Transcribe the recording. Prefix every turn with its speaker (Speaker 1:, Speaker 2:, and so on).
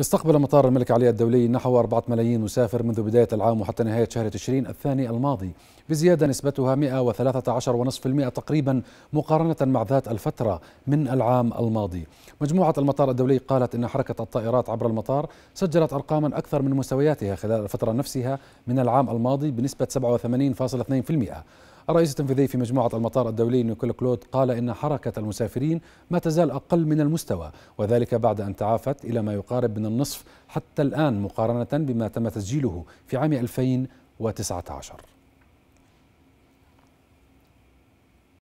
Speaker 1: استقبل مطار الملك علي الدولي نحو 4 ملايين مسافر منذ بداية العام وحتى نهاية شهر تشرين الثاني الماضي بزيادة نسبتها 113.5% تقريبا مقارنة مع ذات الفترة من العام الماضي مجموعة المطار الدولي قالت أن حركة الطائرات عبر المطار سجلت أرقاما أكثر من مستوياتها خلال الفترة نفسها من العام الماضي بنسبة 87.2% الرئيس التنفيذي في مجموعة المطار الدولي نيكولا كلود قال إن حركة المسافرين ما تزال أقل من المستوى وذلك بعد أن تعافت إلى ما يقارب من النصف حتى الآن مقارنة بما تم تسجيله في عام 2019